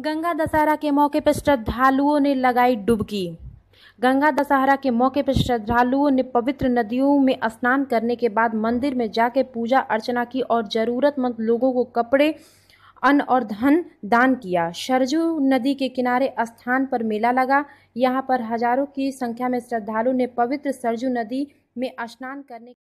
गंगा दशहरा के मौके पर श्रद्धालुओं ने लगाई डुबकी गंगा दशहरा के मौके पर श्रद्धालुओं ने पवित्र नदियों में स्नान करने के बाद मंदिर में जाकर पूजा अर्चना की और ज़रूरतमंद लोगों को कपड़े अन्न और धन दान किया सरजू नदी के किनारे स्थान पर मेला लगा यहाँ पर हजारों की संख्या में श्रद्धालु ने पवित्र सरजू नदी में स्नान करने